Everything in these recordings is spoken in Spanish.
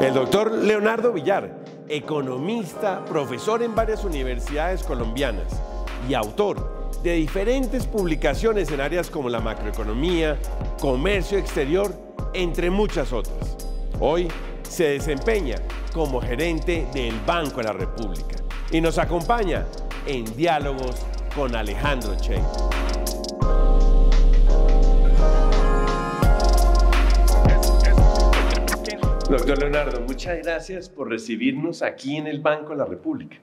El doctor Leonardo Villar, economista, profesor en varias universidades colombianas y autor de diferentes publicaciones en áreas como la macroeconomía, comercio exterior, entre muchas otras. Hoy se desempeña como gerente del Banco de la República y nos acompaña en diálogos con Alejandro Che. Doctor Leonardo, muchas gracias por recibirnos aquí en el Banco de la República.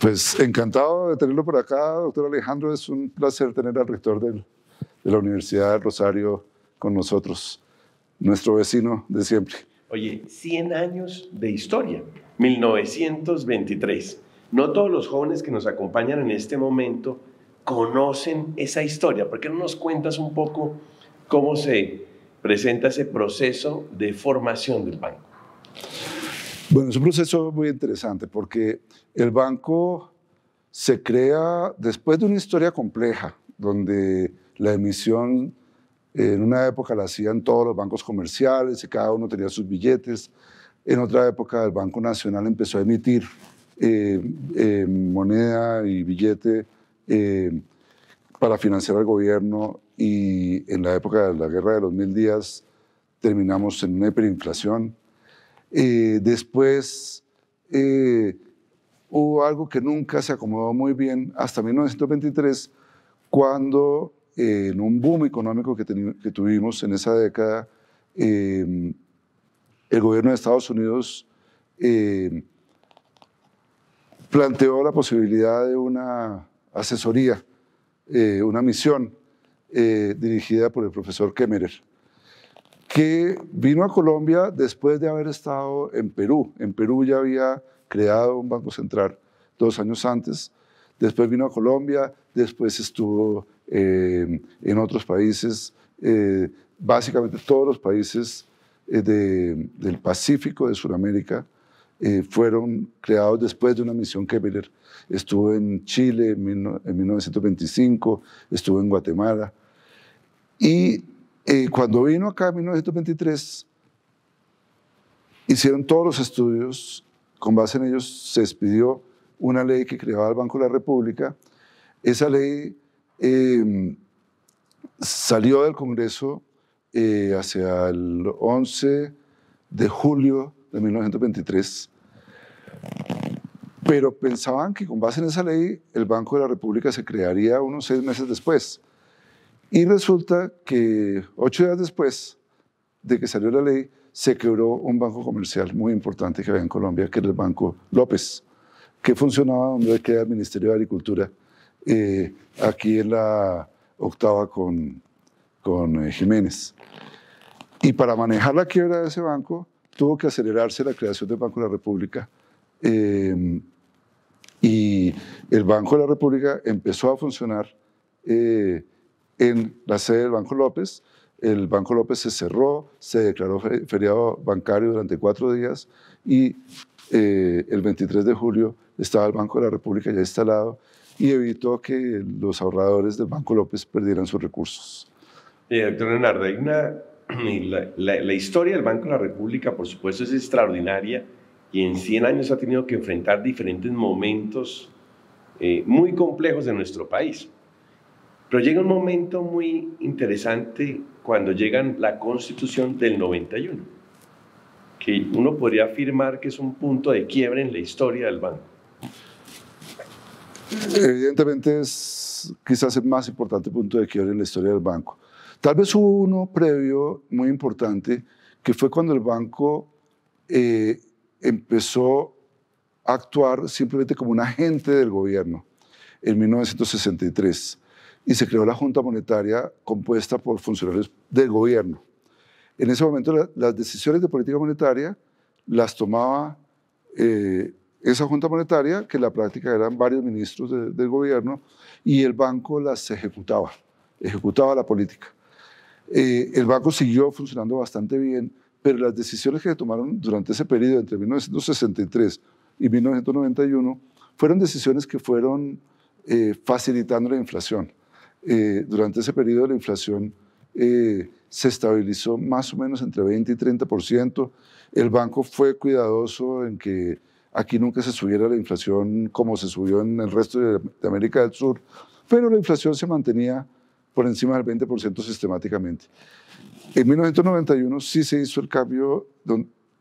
Pues encantado de tenerlo por acá, doctor Alejandro. Es un placer tener al rector de la Universidad de Rosario con nosotros, nuestro vecino de siempre. Oye, 100 años de historia, 1923. No todos los jóvenes que nos acompañan en este momento conocen esa historia. ¿Por qué no nos cuentas un poco cómo se presenta ese proceso de formación del banco? Bueno, es un proceso muy interesante porque el banco se crea después de una historia compleja, donde la emisión en una época la hacían todos los bancos comerciales y cada uno tenía sus billetes. En otra época el Banco Nacional empezó a emitir eh, eh, moneda y billete eh, para financiar al gobierno y en la época de la Guerra de los Mil Días terminamos en una hiperinflación. Eh, después eh, hubo algo que nunca se acomodó muy bien hasta 1923, cuando eh, en un boom económico que, que tuvimos en esa década, el gobierno de Estados Unidos planteó la posibilidad de una asesoría, una misión eh, dirigida por el profesor Kemmerer, que vino a Colombia después de haber estado en Perú. En Perú ya había creado un banco central dos años antes. Después vino a Colombia, después estuvo eh, en otros países, eh, básicamente todos los países del Pacífico, de Sudamérica, fueron creados después de una misión Kemmerer. Estuvo en Chile en, 1925, estuvo en Guatemala, y eh, cuando vino acá en 1923, hicieron todos los estudios, con base en ellos se expidió una ley que creaba el Banco de la República. Esa ley em, salió del Congreso eh, hacia el 11 de julio de 1923, pero pensaban que con base en esa ley el Banco de la República se crearía unos seis meses después. Y resulta que ocho días después de que salió la ley, se quebró un banco comercial muy importante que había en Colombia, que era el Banco López, que funcionaba donde queda el Ministerio de Agricultura, eh, aquí en la octava con, con eh, Jiménez. Y para manejar la quiebra de ese banco, tuvo que acelerarse la creación del Banco de la República. Eh, y el Banco de la República empezó a funcionar en la sede del Banco López. El Banco López se cerró, se declaró feriado bancario durante cuatro días y eh, el 23 de julio estaba el Banco de la República ya instalado y evitó que los ahorradores del Banco López perdieran sus recursos. Eh, doctor Leonardo, la, historia del Banco de la República, por supuesto, es extraordinaria y en 100 años ha tenido que enfrentar diferentes momentos eh, muy complejos de nuestro país. Pero llega un momento muy interesante cuando llega la constitución del 91, que uno podría afirmar que es un punto de quiebre en la historia del banco. Evidentemente es quizás el más importante punto de quiebre en la historia del banco. Tal vez hubo uno previo muy importante, que fue cuando el banco eh, empezó a actuar simplemente como un agente del gobierno en 1963 y se creó la Junta Monetaria compuesta por funcionarios del gobierno. En ese momento las decisiones de política monetaria las tomaba eh, esa Junta Monetaria, que en la práctica eran varios ministros del gobierno, y el banco las ejecutaba, ejecutaba la política. Eh, el banco siguió funcionando bastante bien, pero las decisiones que se tomaron durante ese periodo entre 1963 y 1991 fueron decisiones que fueron eh, facilitando la inflación. Eh, durante ese periodo la inflación eh, se estabilizó más o menos entre 20 y 30%. El banco fue cuidadoso en que aquí nunca se subiera la inflación como se subió en el resto de, América del Sur, pero la inflación se mantenía por encima del 20% sistemáticamente. En 1991 sí se hizo el cambio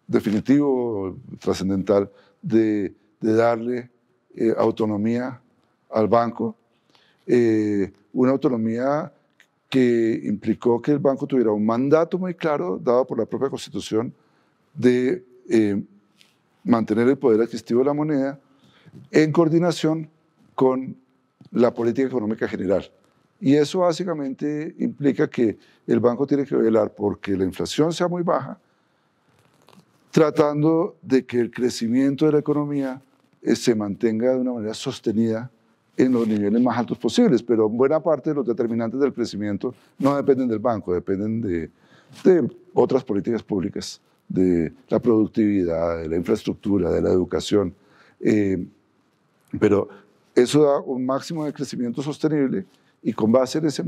definitivo, trascendental, de, darle eh, autonomía al banco. Eh, una autonomía que implicó que el banco tuviera un mandato muy claro, dado por la propia Constitución, de eh, mantener el poder adquisitivo de la moneda en coordinación con la política económica general. Y eso básicamente implica que el banco tiene que velar porque la inflación sea muy baja, tratando de que el crecimiento de la economía eh, se mantenga de una manera sostenida en los niveles más altos posibles, pero buena parte de los determinantes del crecimiento no dependen del banco, dependen de, otras políticas públicas, de la productividad, de la infraestructura, de la educación. Eh, pero eso da un máximo de crecimiento sostenible y con base en ese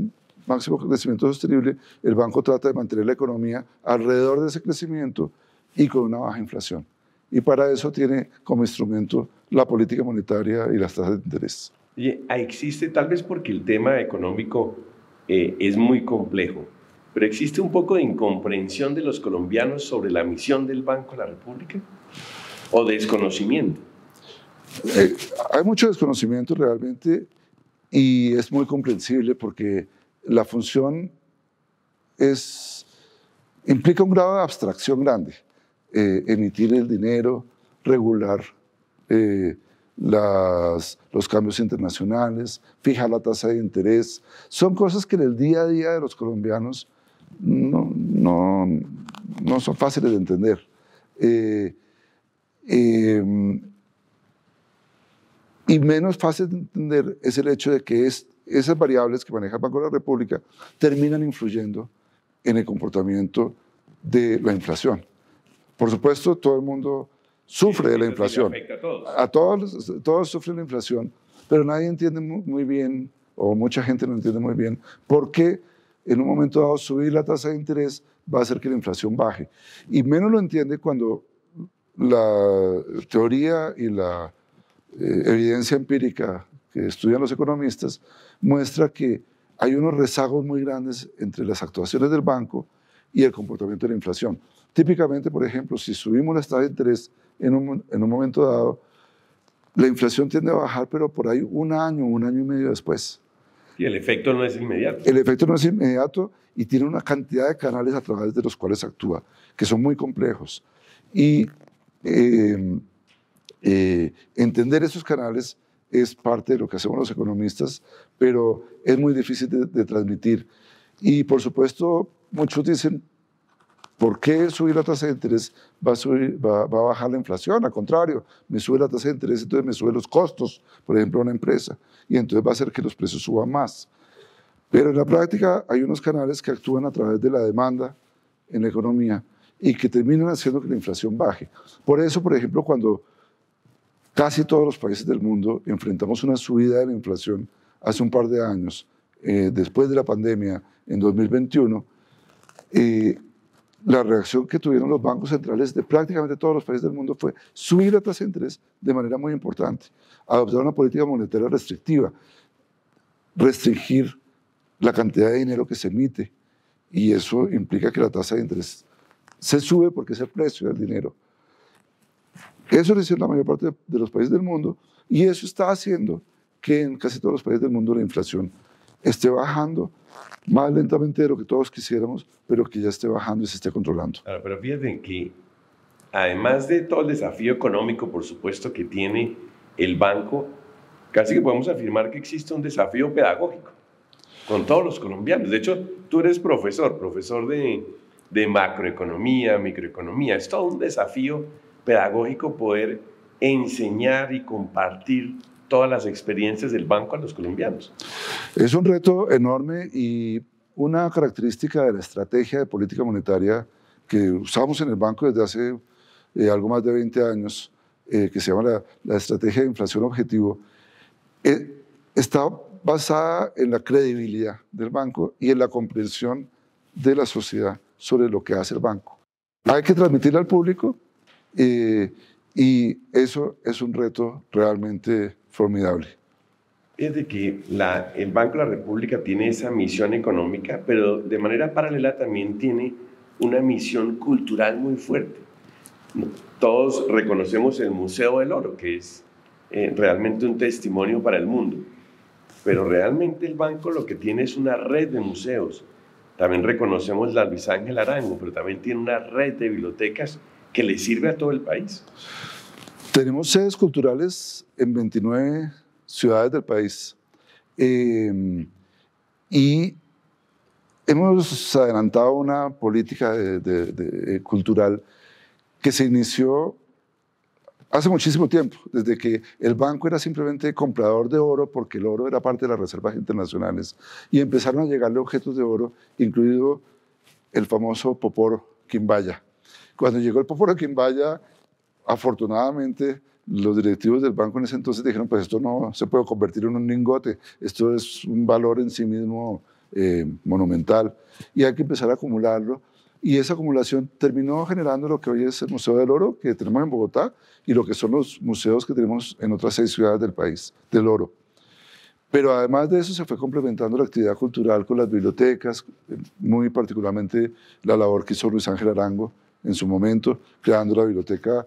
máximo de crecimiento sostenible, el banco trata de mantener la economía alrededor de ese crecimiento y con una baja inflación. Y para eso tiene como instrumento la política monetaria y las tasas de interés. Ah, existe tal vez porque el tema económico eh, es muy complejo, pero existe un poco de incomprensión de los colombianos sobre la misión del Banco de la República o desconocimiento. Eh, hay mucho desconocimiento realmente y es muy comprensible porque la función es, implica un grado de abstracción grande. Eh, emitir el dinero, regular los cambios internacionales, fija la tasa de interés. Son cosas que en el día a día de los colombianos no, son fáciles de entender. Eh, em, y menos fácil de entender es el hecho de que esas variables que maneja el Banco de la República terminan influyendo en el comportamiento de la inflación. Por supuesto, todo el mundo sufre de la inflación. A todos, todos sufren la inflación, pero nadie entiende muy bien, o mucha gente no entiende muy bien, por qué en un momento dado subir la tasa de interés va a hacer que la inflación baje. Y menos lo entiende cuando la teoría y la eh, evidencia empírica que estudian los economistas muestra que hay unos rezagos muy grandes entre las actuaciones del banco y el comportamiento de la inflación. Típicamente, por ejemplo, si subimos la tasa de interés en un, en un momento dado, la inflación tiende a bajar, pero por ahí un año, un año y medio después. Y el efecto no es inmediato. El efecto no es inmediato y tiene una cantidad de canales a través de los cuales actúa, que son muy complejos. Y em, eh, entender esos canales es parte de lo que hacemos los economistas, pero es muy difícil de, de transmitir. Y por supuesto, muchos dicen, ¿por qué subir la tasa de interés va a, subir, va, a bajar la inflación? Al contrario, me sube la tasa de interés, entonces me sube los costos, por ejemplo, a una empresa, y entonces va a hacer que los precios suban más. Pero en la práctica hay unos canales que actúan a través de la demanda en la economía y que terminan haciendo que la inflación baje. Por eso, por ejemplo, cuando casi todos los países del mundo enfrentamos una subida de la inflación hace un par de años, eh, después de la pandemia en 2021, la reacción que tuvieron los bancos centrales de prácticamente todos los países del mundo fue subir la tasa de interés de manera muy importante, adoptar una política monetaria restrictiva, restringir la cantidad de dinero que se emite y eso implica que la tasa de interés se sube porque es el precio del dinero. Eso lo hicieron la mayor parte de los países del mundo y eso está haciendo que en casi todos los países del mundo la inflación esté bajando más lentamente de lo que todos quisiéramos, pero que ya esté bajando y se esté controlando. pero fíjate que además de todo el desafío económico, por supuesto, que tiene el banco, casi que podemos afirmar que existe un desafío pedagógico con todos los colombianos. De hecho, tú eres profesor, profesor de, de macroeconomía, microeconomía. Es todo un desafío pedagógico poder enseñar y compartir todas las experiencias del banco a los colombianos. Es un reto enorme y una característica de la estrategia de política monetaria que usamos en el banco desde hace eh, algo más de 20 años, eh, que se llama la, estrategia de inflación objetivo, eh, está basada en la credibilidad del banco y en la comprensión de la sociedad sobre lo que hace el banco. Hay que transmitirle al público y eso es un reto realmente formidable. Es de que el Banco de la República tiene esa misión económica, pero de manera paralela también tiene una misión cultural muy fuerte. Todos reconocemos el Museo del Oro, que es eh, realmente un testimonio para el mundo, pero realmente el banco lo que tiene es una red de museos. También reconocemos la Luis Ángel Arango, pero también tiene una red de bibliotecas que le sirve a todo el país. Tenemos sedes culturales en 29 ciudades del país. Em, y hemos adelantado una política de, eh, cultural que se inició hace muchísimo tiempo, desde que el banco era simplemente comprador de oro, porque el oro era parte de las reservas internacionales, y empezaron a llegarle objetos de oro, incluido el famoso Poporo Quimbaya. Cuando llegó el Poporo Quimbaya, afortunadamente los directivos del banco en ese entonces dijeron, pues esto no se puede convertir en un lingote, esto es un valor en sí mismo eh, monumental y hay que empezar a acumularlo. Y esa acumulación terminó generando lo que hoy es el Museo del Oro que tenemos en Bogotá y lo que son los museos que tenemos en otras seis ciudades del país, del oro. Pero además de eso se fue complementando la actividad cultural con las bibliotecas, muy particularmente la labor que hizo Luis Ángel Arango en su momento, creando la biblioteca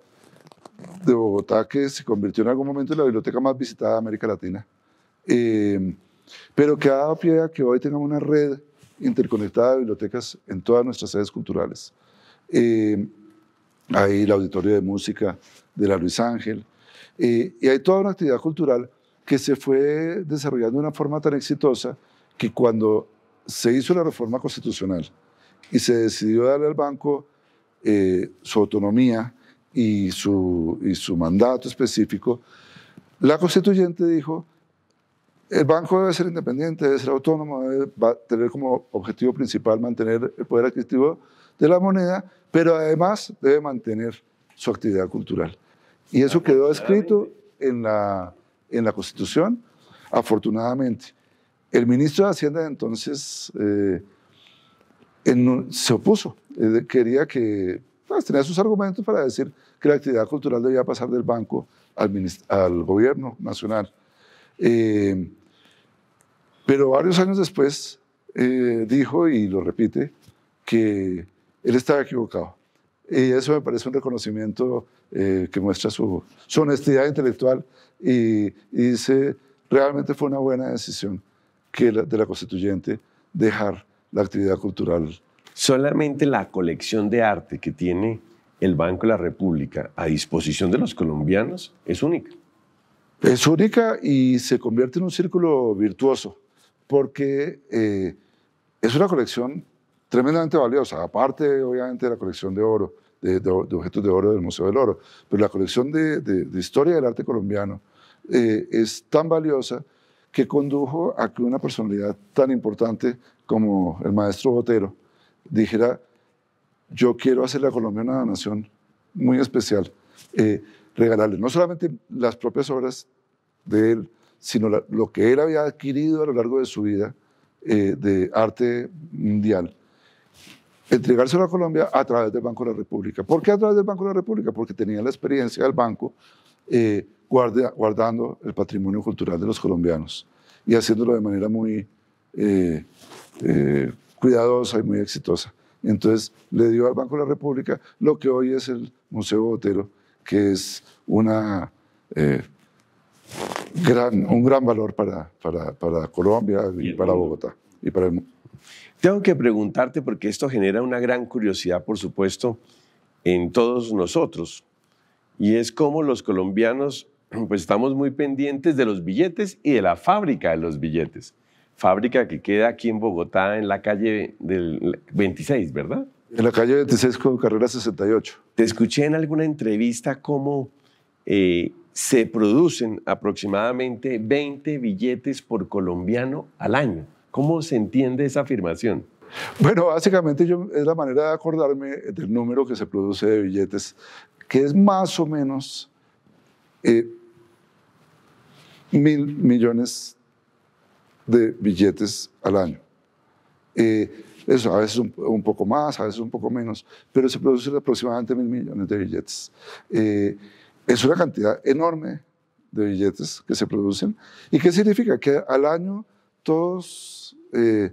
de Bogotá que se convirtió en algún momento en la biblioteca más visitada de América Latina, eh, pero que ha dado pie a que hoy tengamos una red interconectada de bibliotecas en todas nuestras sedes culturales. hay eh, el auditorio de música de la Luis Ángel, eh, y hay toda una actividad cultural que se fue desarrollando de una forma tan exitosa que cuando se hizo la reforma constitucional y se decidió darle al banco su autonomía y su, y su mandato específico, la constituyente dijo, el banco debe ser independiente, debe ser autónomo, debe, va a tener como objetivo principal mantener el poder adquisitivo de la moneda, pero además debe mantener su actividad cultural. Y eso quedó escrito en la, en la Constitución, afortunadamente. El ministro de Hacienda entonces eh, se opuso, eh, quería que pues tenía sus argumentos para decir que la actividad cultural debía pasar del banco al, gobierno nacional. Eh, pero varios años después eh, dijo, y lo repite, que él estaba equivocado. Y eso me parece un reconocimiento eh, que muestra su, honestidad intelectual y, y, dice, realmente fue una buena decisión que la, de la constituyente dejar la actividad cultural Solamente la colección de arte que tiene el Banco de la República a disposición de los colombianos es única. Es única y se convierte en un círculo virtuoso, porque eh, es una colección tremendamente valiosa, aparte obviamente de la colección de oro, de, objetos de oro del Museo del Oro, pero la colección de, historia del arte colombiano eh, es tan valiosa que condujo a que una personalidad tan importante como el maestro Botero, dijera, yo quiero hacerle a Colombia una nación muy especial, eh, regalarle no solamente las propias obras de él, sino lo que él había adquirido a lo largo de su vida eh, de arte mundial, entregárselo a Colombia a través del Banco de la República. ¿Por qué a través del Banco de la República? Porque tenía la experiencia del banco eh, guardando el patrimonio cultural de los colombianos y haciéndolo de manera muy cuidadosa y muy exitosa. Entonces le dio al Banco de la República lo que hoy es el Museo Botero, que es una, eh, gran, un gran valor para, para, Colombia y, para Bogotá y para Tengo que preguntarte, porque esto genera una gran curiosidad, por supuesto, en todos nosotros, y es cómo los colombianos pues estamos muy pendientes de los billetes y de la fábrica de los billetes fábrica que queda aquí en Bogotá, en la calle del 26, ¿verdad? En la calle 26 con carrera 68. Te escuché en alguna entrevista cómo eh, se producen aproximadamente 20 billetes por colombiano al año. ¿Cómo se entiende esa afirmación? Bueno, básicamente yo, es la manera de acordarme del número que se produce de billetes, que es más o menos eh, mil millones de billetes al año. Eh, eso a veces un, poco más, a veces un poco menos, pero se producen aproximadamente mil millones de billetes. Eh, es una cantidad enorme de billetes que se producen. ¿Y qué significa? Que al año todos eh,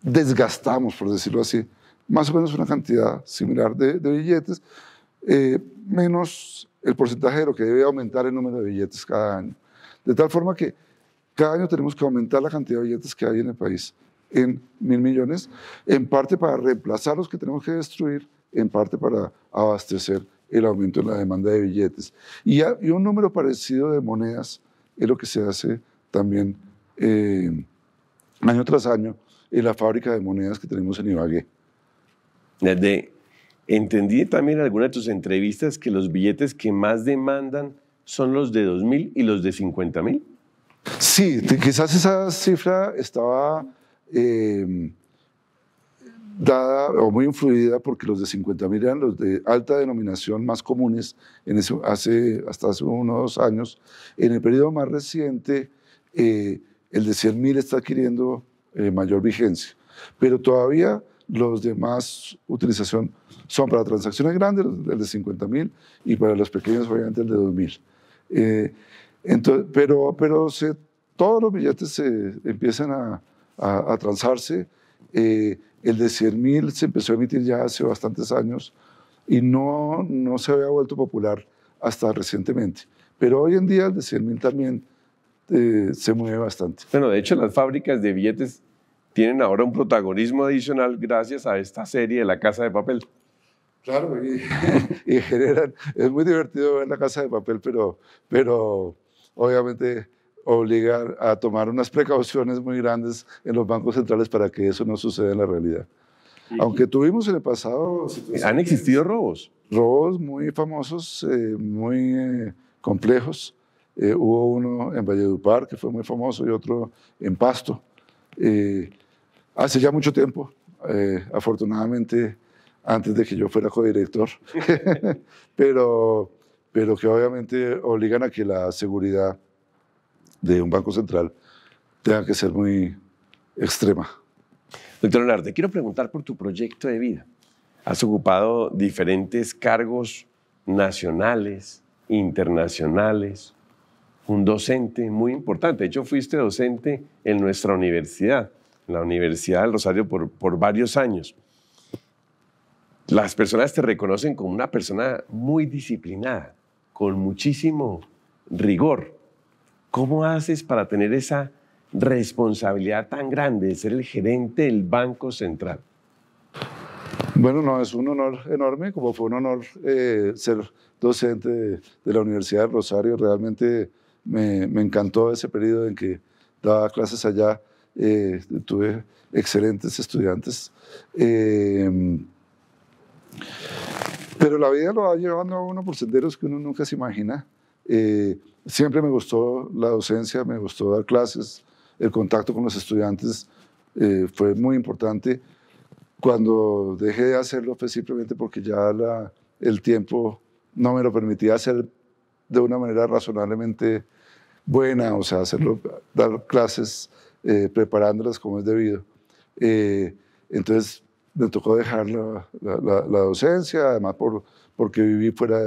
desgastamos, por decirlo así, más o menos una cantidad similar de, billetes, menos el porcentaje de lo que debe aumentar el número de billetes cada año. De tal forma que cada año tenemos que aumentar la cantidad de billetes que hay en el país en mil millones, en parte para reemplazar los que tenemos que destruir, en parte para abastecer el aumento en la demanda de billetes. Y, un número parecido de monedas es lo que se hace también eh, año tras año en la fábrica de monedas que tenemos en Ibagué. Desde, entendí también en alguna de tus entrevistas que los billetes que más demandan son los de 2.000 y los de 50.000. Sí, quizás esa cifra estaba em, dada o muy influida porque los de 50.000 mil eran los de alta denominación más comunes en ese, hace, hasta hace unos dos años. En el periodo más reciente, eh, el de 100.000 mil está adquiriendo eh, mayor vigencia, pero todavía los de más utilización son para transacciones grandes, el de 50.000, mil, y para los pequeños, obviamente, el de 2.000. mil. Eh, entonces, pero pero se, todos los billetes se empiezan a, transarse. Eh, el de 100 mil se empezó a emitir ya hace bastantes años y no, no se había vuelto popular hasta recientemente. Pero hoy en día el de 100 mil también eh, se mueve bastante. Bueno, de hecho las fábricas de billetes tienen ahora un protagonismo adicional gracias a esta serie de La Casa de Papel. Claro, y, y generan, es muy divertido ver La Casa de Papel, pero, pero obviamente obligar a tomar unas precauciones muy grandes en los bancos centrales para que eso no suceda en la realidad. Aunque tuvimos en el pasado... ¿Han existido robos? Robos muy famosos, eh, muy eh, complejos. Eh, hubo uno en Valledupar que fue muy famoso y otro en Pasto. hace ya mucho tiempo, afortunadamente antes de que yo fuera codirector, pero pero que obviamente obligan a que la seguridad de un banco central tenga que ser muy extrema. Doctor Leonardo, te quiero preguntar por tu proyecto de vida. Has ocupado diferentes cargos nacionales, internacionales, un docente muy importante. De hecho, fuiste docente en nuestra universidad, en la Universidad del Rosario, por, por varios años las personas te reconocen como una persona muy disciplinada, con muchísimo rigor. ¿Cómo haces para tener esa responsabilidad tan grande de ser el gerente del Banco Central? Bueno, no, es un honor enorme, como fue un honor eh, ser docente de, la Universidad de Rosario. Realmente me, encantó ese periodo en que daba clases allá. Eh, tuve excelentes estudiantes. Eh, pero la vida lo va llevando a uno por senderos que uno nunca se imagina. Eh, siempre me gustó la docencia, me gustó dar clases, el contacto con los estudiantes eh, fue muy importante. Cuando dejé de hacerlo fue simplemente porque ya la, el tiempo no me lo permitía hacer de una manera razonablemente buena, o sea, hacerlo, dar clases eh, preparándolas como es debido. entonces, me tocó dejar la, docencia, además por, porque viví fuera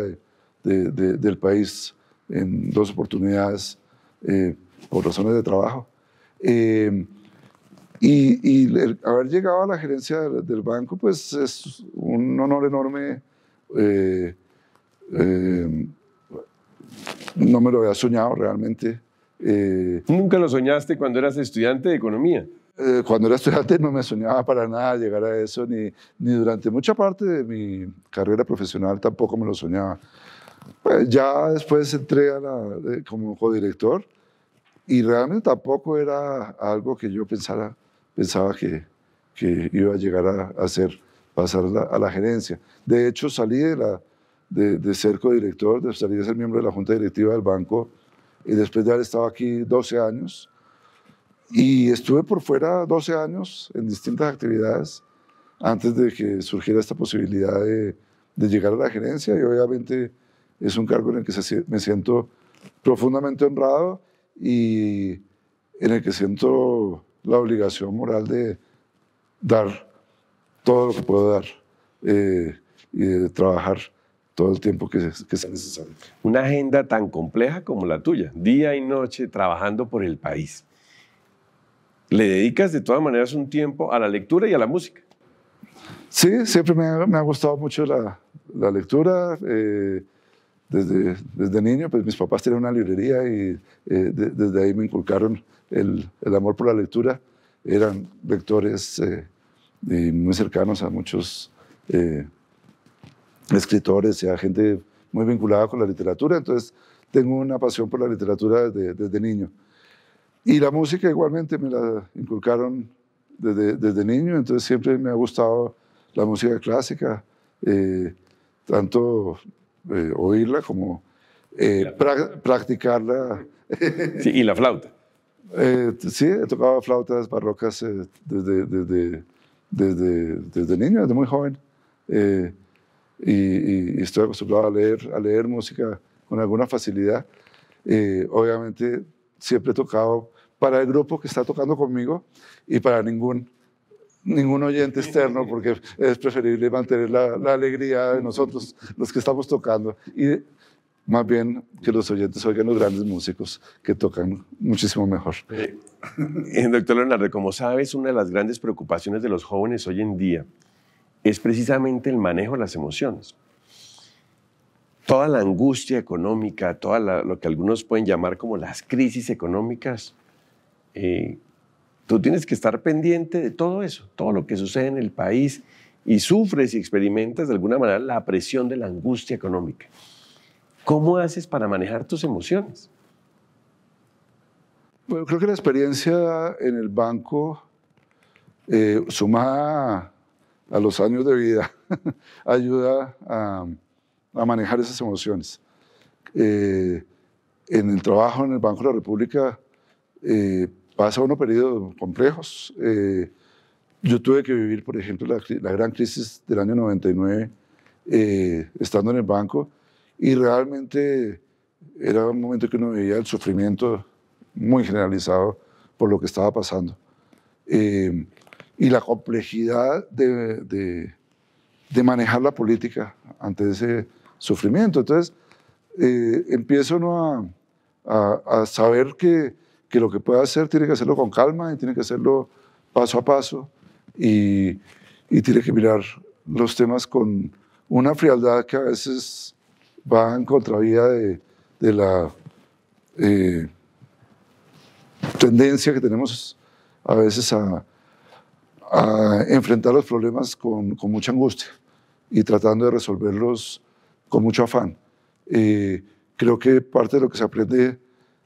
del país en dos oportunidades eh, por razones de trabajo. Eh, y, haber llegado a la gerencia del, banco, pues es un honor enorme. Eh, no me lo había soñado realmente. ¿Nunca lo soñaste cuando eras estudiante de economía? Eh, cuando era estudiante no me soñaba para nada llegar a eso, ni, ni durante mucha parte de mi carrera profesional tampoco me lo soñaba. Pues, ya después entré a la, eh, como codirector y realmente tampoco era algo que yo pensara, pensaba que, que iba a llegar a, hacer, pasar a la gerencia. De hecho, salí de, la, de, ser codirector, de, salí de ser miembro de la junta directiva del banco y después de haber estado aquí 12 años, y estuve por fuera 12 años en distintas actividades antes de que surgiera esta posibilidad de, llegar a la gerencia y obviamente es un cargo en el que me siento profundamente honrado y en el que siento la obligación moral de dar todo lo que puedo dar eh, y de trabajar todo el tiempo que, sea necesario. Una agenda tan compleja como la tuya, día y noche trabajando por el país le dedicas de todas maneras un tiempo a la lectura y a la música. Sí, siempre me ha, gustado mucho la, lectura. Eh, desde, niño, pues mis papás tenían una librería y eh, desde ahí me inculcaron el, amor por la lectura. Eran lectores eh, muy cercanos a muchos escritores y a gente muy vinculada con la literatura. Entonces, tengo una pasión por la literatura desde niño. Y la música igualmente me la inculcaron desde, desde niño, entonces siempre me ha gustado la música clásica, eh, tanto eh, oírla como eh, practicarla. Sí, y la flauta. sí, he tocado flautas barrocas desde, desde, desde, desde, niño, desde muy joven. Y, estoy acostumbrado a leer, a leer música con alguna facilidad. obviamente siempre he tocado para el grupo que está tocando conmigo y para ningún, oyente externo, porque es preferible mantener la, alegría de nosotros, los que estamos tocando, y más bien que los oyentes oigan los grandes músicos que tocan muchísimo mejor. Eh, doctor Leonardo, como sabes, una de las grandes preocupaciones de los jóvenes hoy en día es precisamente el manejo de las emociones toda la angustia económica, toda lo que algunos pueden llamar como las crisis económicas, eh, tú tienes que estar pendiente de todo eso, todo lo que sucede en el país y sufres y experimentas de alguna manera la presión de la angustia económica. ¿Cómo haces para manejar tus emociones? Bueno, creo que la experiencia en el banco, eh, sumada a los años de vida, ayuda a a manejar esas emociones. Eh, en el trabajo en el Banco de la República eh, pasa uno periodos complejos. Eh, yo tuve que vivir, por ejemplo, la, gran crisis del año 99 estando en el banco y realmente era un momento que uno veía el sufrimiento muy generalizado por lo que estaba pasando. y la complejidad de, de, de manejar la política ante ese sufrimiento. Entonces, eh, empiezo a, saber que, lo que pueda hacer tiene que hacerlo con calma y tiene que hacerlo paso a paso y, tiene que mirar los temas con una frialdad que a veces va en contravía de, la eh, tendencia que tenemos a veces a, enfrentar los problemas con, con, mucha angustia y tratando de resolverlos con mucho afán. Eh, creo que parte de lo que se aprende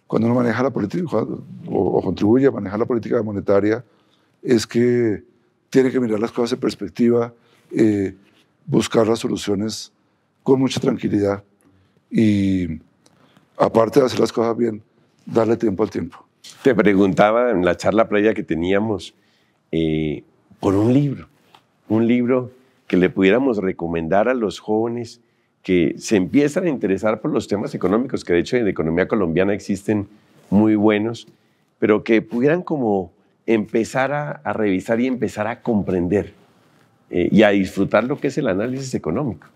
cuando uno maneja la política o, contribuye a manejar la política monetaria es que tiene que mirar las cosas en perspectiva, eh, buscar las soluciones con mucha tranquilidad y, aparte de hacer las cosas bien, darle tiempo al tiempo. Te preguntaba en la charla playa que teníamos eh, por un libro, un libro que le pudiéramos recomendar a los jóvenes que se empiezan a interesar por los temas económicos, que de hecho en la economía colombiana existen muy buenos, pero que pudieran como empezar a, revisar y empezar a comprender eh, y a disfrutar lo que es el análisis económico.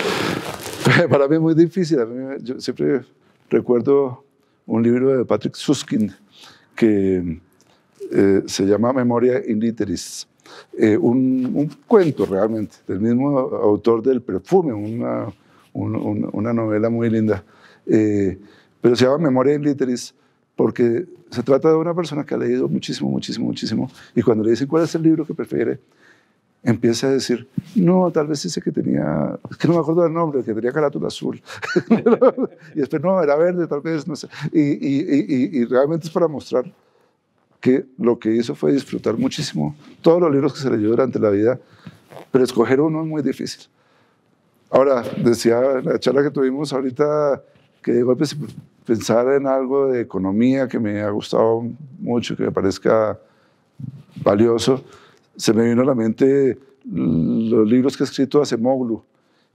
Para mí es muy difícil. yo siempre recuerdo un libro de Patrick Suskin que eh, se llama Memoria in Literis eh, un, cuento realmente, del mismo autor del perfume, una, una novela muy linda, eh, pero se llama Memoria in Literis porque se trata de una persona que ha leído muchísimo, muchísimo, muchísimo, y cuando le dicen cuál es el libro que prefiere, empieza a decir, no, tal vez ese que tenía, es que no me acuerdo del nombre, que tenía carátula azul, y después no, era verde, tal vez, no sé, y, y realmente es para mostrar que lo que hizo fue disfrutar muchísimo todos los libros que se leyó durante la vida, pero escoger uno es muy difícil. Ahora, decía en la charla que tuvimos ahorita, que de golpe pensar en algo de economía que me ha gustado mucho, que me parezca valioso, se me vino a la mente los libros que ha escrito hace moglu,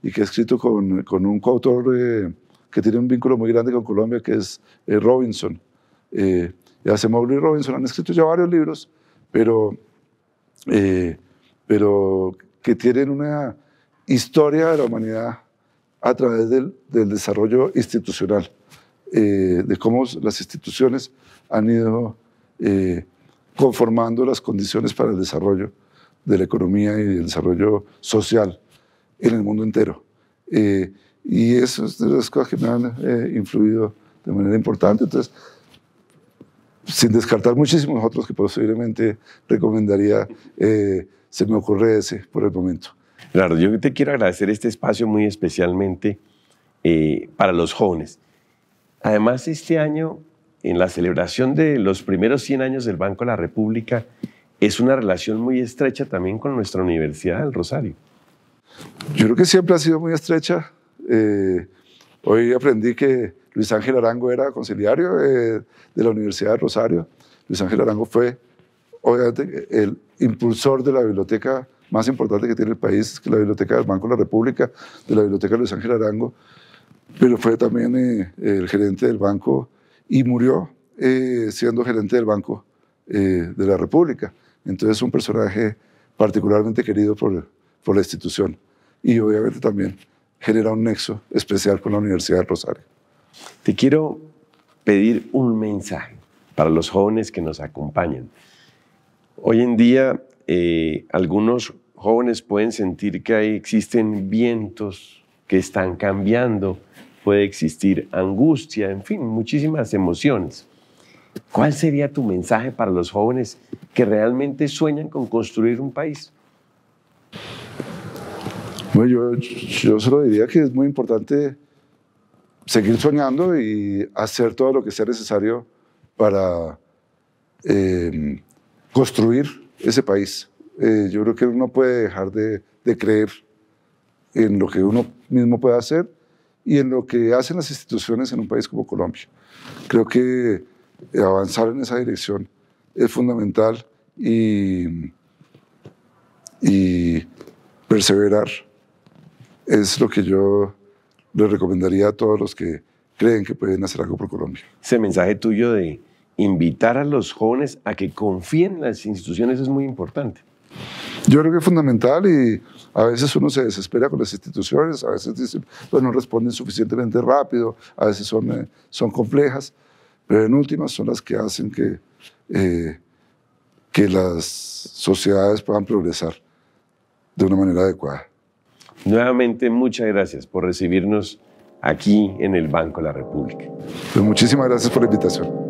y que ha escrito con, con un coautor eh, que tiene un vínculo muy grande con Colombia, que es eh, Robinson. Eh, ya se Robinson han escrito ya varios libros, pero, eh, pero que tienen una historia de la humanidad a través del, del desarrollo institucional, eh, de cómo las instituciones han ido eh, conformando las condiciones para el desarrollo de la economía y el desarrollo social en el mundo entero. y eso es de las cosas que me han influido de manera importante. Entonces, sin descartar muchísimos otros que posiblemente recomendaría, eh, se me ocurre ese por el momento. Claro, yo te quiero agradecer este espacio muy especialmente eh, para los jóvenes. Además, este año, en la celebración de los primeros 100 años del Banco de la República, es una relación muy estrecha también con nuestra Universidad del Rosario. Yo creo que siempre ha sido muy estrecha. Eh, hoy aprendí que Luis Ángel Arango era conciliario eh, de la Universidad de Rosario. Luis Ángel Arango fue, obviamente, el impulsor de la biblioteca más importante que tiene el país, que es la biblioteca del Banco de la República, de la biblioteca Luis Ángel Arango, pero fue también eh, el gerente del banco y murió eh, siendo gerente del Banco de la República. Entonces, un personaje particularmente querido por, por la institución y obviamente también genera un nexo especial con la Universidad de Rosario. Te quiero pedir un mensaje para los jóvenes que nos acompañan. Hoy en día, eh, algunos jóvenes pueden sentir que ahí existen vientos que están cambiando, puede existir angustia, en fin, muchísimas emociones. ¿Cuál sería tu mensaje para los jóvenes que realmente sueñan con construir un país? Bueno, yo, yo solo diría que es muy importante seguir soñando y hacer todo lo que sea necesario para em, construir ese país. Eh, yo creo que uno puede dejar de, creer en lo que uno mismo puede hacer y en lo que hacen las instituciones en un país como Colombia. Creo que avanzar en esa dirección es fundamental y perseverar es lo que yo le recomendaría a todos los que creen que pueden hacer algo por Colombia. Ese mensaje tuyo de invitar a los jóvenes a que confíen en las instituciones es muy importante. Yo creo que es fundamental y a veces uno se desespera con las instituciones, a veces dicen, pues no responden suficientemente rápido, a veces son, eh, son complejas, pero en últimas son las que hacen que, eh, que las sociedades puedan progresar de una manera adecuada. Nuevamente, muchas gracias por recibirnos aquí en el Banco de la República. Pues muchísimas gracias por la invitación.